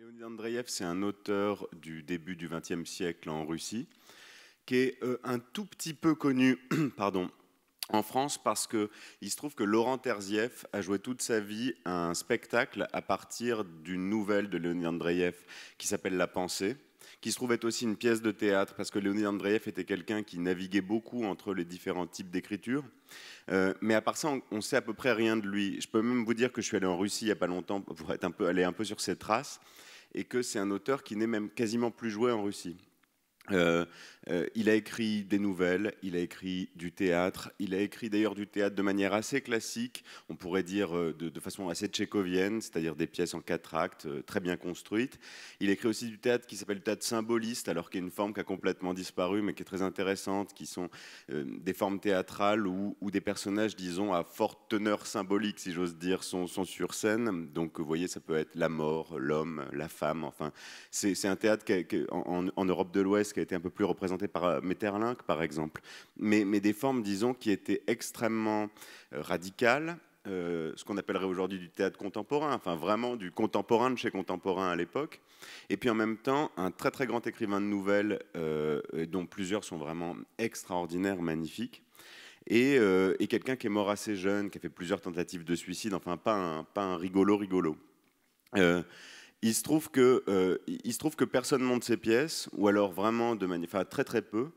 Léonid Andreev, c'est un auteur du début du XXe siècle en Russie, qui est euh, un tout petit peu connu pardon, en France parce qu'il se trouve que Laurent Terzieff a joué toute sa vie un spectacle à partir d'une nouvelle de Léonid Andreev qui s'appelle La pensée qui se trouve être aussi une pièce de théâtre, parce que Léonid Andreev était quelqu'un qui naviguait beaucoup entre les différents types d'écriture. Euh, mais à part ça, on, ne sait à peu près rien de lui. Je peux même vous dire que je suis allé en Russie il n'y a pas longtemps pour être un peu, aller un peu sur ses traces et que c'est un auteur qui n'est même quasiment plus joué en Russie. Euh, euh, il a écrit des nouvelles, il a écrit du théâtre, il a écrit d'ailleurs du théâtre de manière assez classique, on pourrait dire euh, de, façon assez tchécovienne, c'est-à-dire des pièces en quatre actes très bien construites. Il a écrit aussi du théâtre qui s'appelle le théâtre symboliste, alors qu'il y a une forme qui a complètement disparu, mais qui est très intéressante, qui sont des formes théâtrales où, des personnages, disons, à forte teneur symbolique, si j'ose dire, sont, sur scène. Donc, vous voyez, ça peut être la mort, l'homme, la femme, enfin, c'est un théâtre en, en Europe de l'Ouest qui un peu plus représenté par euh, Metterlinck, par exemple, mais, mais, des formes, disons, qui étaient extrêmement euh, radicales, euh, ce qu'on appellerait aujourd'hui du théâtre contemporain, enfin vraiment du contemporain de chez contemporain à l'époque. Et puis en même temps, un très très grand écrivain de nouvelles, dont plusieurs sont vraiment extraordinaires, magnifiques. Et, et quelqu'un qui est mort assez jeune, qui a fait plusieurs tentatives de suicide, enfin pas un, pas un rigolo rigolo. Il se trouve que, euh, il personne monte ses pièces, ou alors vraiment de manière, très très peu.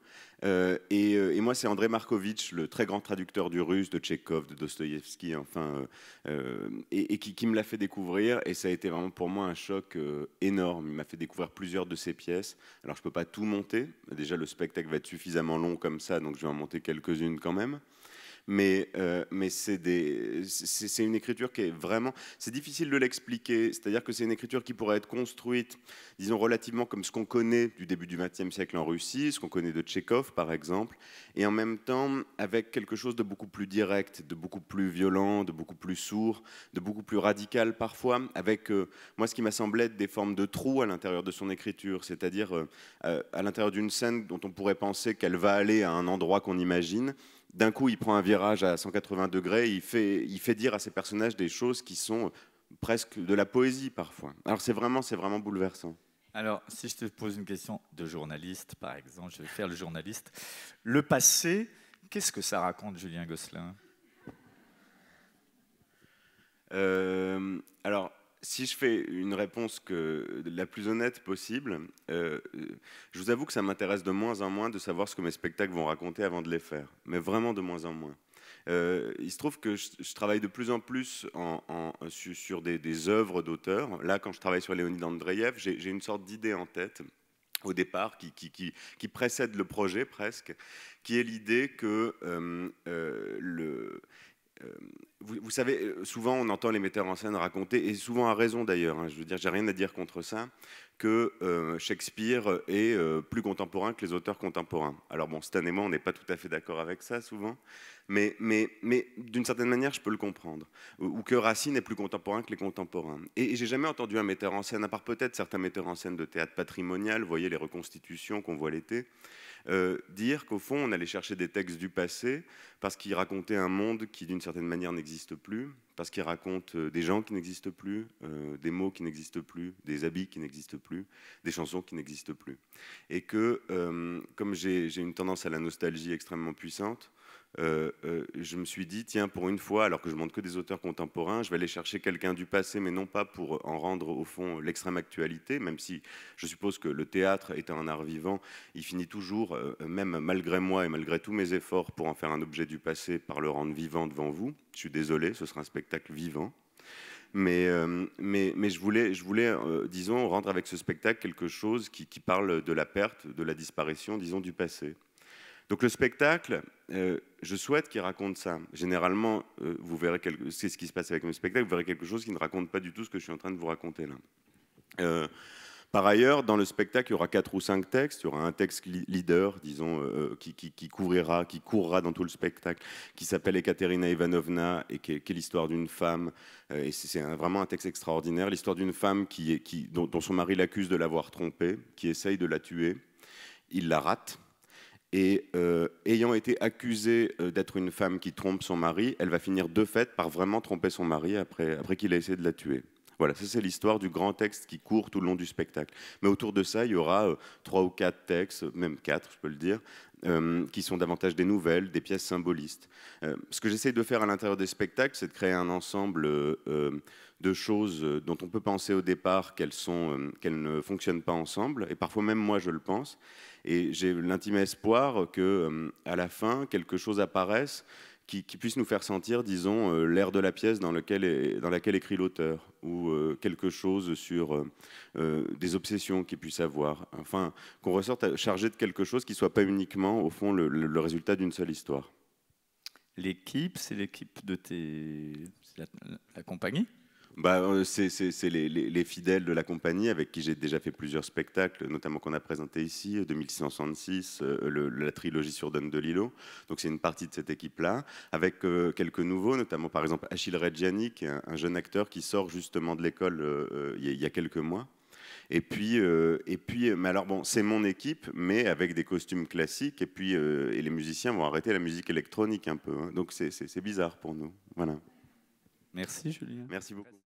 Euh, euh, et, moi, c'est André Markovitch, le très grand traducteur du russe, de Tchekhov, de Dostoïevski, enfin, et, qui, qui, me l'a fait découvrir. Et ça a été vraiment pour moi un choc énorme. Il m'a fait découvrir plusieurs de ses pièces. Alors, je ne peux pas tout monter. Déjà, le spectacle va être suffisamment long comme ça, donc je vais en monter quelques-unes quand même mais, euh, mais c'est une écriture qui est vraiment... C'est difficile de l'expliquer, c'est-à-dire que c'est une écriture qui pourrait être construite, disons, relativement comme ce qu'on connaît du début du XXe siècle en Russie, ce qu'on connaît de Tchékov, par exemple, et en même temps avec quelque chose de beaucoup plus direct, de beaucoup plus violent, de beaucoup plus sourd, de beaucoup plus radical parfois, avec, euh, moi, ce qui m'a semblé être des formes de trous à l'intérieur de son écriture, c'est-à-dire euh, à l'intérieur d'une scène dont on pourrait penser qu'elle va aller à un endroit qu'on imagine, d'un coup, il prend un virage à 180 degrés, il fait, il fait dire à ses personnages des choses qui sont presque de la poésie parfois. Alors c'est vraiment, c'est vraiment bouleversant. Alors, si je te pose une question de journaliste, par exemple, je vais faire le journaliste. Le passé, qu'est-ce que ça raconte, Julien Gosselin euh, si je fais une réponse que, la plus honnête possible, euh, je vous avoue que ça m'intéresse de moins en moins de savoir ce que mes spectacles vont raconter avant de les faire, mais vraiment de moins en moins. Euh, il se trouve que je, travaille de plus en plus sur, des, œuvres d'auteurs. Là, quand je travaille sur Léonid Andreev, j'ai une sorte d'idée en tête au départ, qui, précède le projet presque, qui est l'idée que euh, le euh, vous, vous, savez, euh, souvent on entend les metteurs en scène raconter, et souvent à raison d'ailleurs, hein, je veux dire, j'ai rien à dire contre ça, que euh, Shakespeare est plus contemporain que les auteurs contemporains. Alors bon, Stan et moi, on n'est pas tout à fait d'accord avec ça souvent, mais, mais, mais d'une certaine manière, je peux le comprendre. Ou, que Racine est plus contemporain que les contemporains. Et, j'ai jamais entendu un metteur en scène, à part peut-être certains metteurs en scène de théâtre patrimonial, vous voyez les reconstitutions qu'on voit l'été, euh, dire qu'au fond, on allait chercher des textes du passé parce qu'ils racontaient un monde qui, d'une certaine manière, n'existe plus, parce qu'ils racontent euh, des gens qui n'existent plus, euh, des mots qui n'existent plus, des habits qui n'existent plus, des chansons qui n'existent plus. Et que, comme j'ai une tendance à la nostalgie extrêmement puissante, euh, euh, je me suis dit, tiens, pour une fois, alors que je ne montre que des auteurs contemporains, je vais aller chercher quelqu'un du passé, mais non pas pour en rendre au fond l'extrême actualité, même si je suppose que le théâtre étant un art vivant, il finit toujours, euh, même malgré moi et malgré tous mes efforts pour en faire un objet du passé, par le rendre vivant devant vous. Je suis désolé, ce sera un spectacle vivant. Mais, je voulais, disons, rendre avec ce spectacle quelque chose qui parle de la perte, de la disparition, disons, du passé. Donc le spectacle, euh, je souhaite qu'il raconte ça. Généralement, euh, vous verrez c'est ce qui se passe avec le spectacle, vous verrez quelque chose qui ne raconte pas du tout ce que je suis en train de vous raconter là. Euh, par ailleurs, dans le spectacle, il y aura quatre ou cinq textes. Il y aura un texte leader, disons, qui, qui, qui, courra dans tout le spectacle, qui s'appelle Ekaterina Ivanovna et qui est, l'histoire d'une femme. et c'est vraiment un texte extraordinaire, l'histoire d'une femme qui, dont, dont son mari l'accuse de l'avoir trompée, qui essaye de la tuer. Il la rate. Et euh, ayant été accusée euh, d'être une femme qui trompe son mari, elle va finir de fait par vraiment tromper son mari après, après qu'il a essayé de la tuer. Voilà, ça c'est l'histoire du grand texte qui court tout le long du spectacle. Mais autour de ça, il y aura euh, trois ou quatre textes, même quatre, je peux le dire, euh, qui sont davantage des nouvelles, des pièces symbolistes. Euh, ce que j'essaie de faire à l'intérieur des spectacles, c'est de créer un ensemble de choses dont on peut penser au départ qu'elles ne fonctionnent pas ensemble, et parfois même moi je le pense. Et j'ai l'intime espoir que à la fin quelque chose apparaisse qui, puisse nous faire sentir, disons, euh, l'air de la pièce dans, lequel est, dans laquelle écrit l'auteur, ou euh, quelque chose sur euh, des obsessions qu'il puisse avoir. Enfin, qu'on ressorte chargé de quelque chose qui ne soit pas uniquement, au fond, le, résultat d'une seule histoire. L'équipe, c'est l'équipe de tes... la compagnie bah, euh, C'est les, les, fidèles de la compagnie avec qui j'ai déjà fait plusieurs spectacles, notamment qu'on a présenté ici, 2666, euh, euh, la trilogie sur Don DeLillo. Donc c'est une partie de cette équipe-là, avec quelques nouveaux, notamment par exemple Achille Reggiani, qui est un, jeune acteur qui sort justement de l'école il y a quelques mois. Et puis, et puis, mais alors bon, c'est mon équipe, mais avec des costumes classiques. Et puis, et les musiciens vont arrêter la musique électronique un peu. Hein. donc, c'est bizarre pour nous. Voilà. Merci, Julien. Merci beaucoup.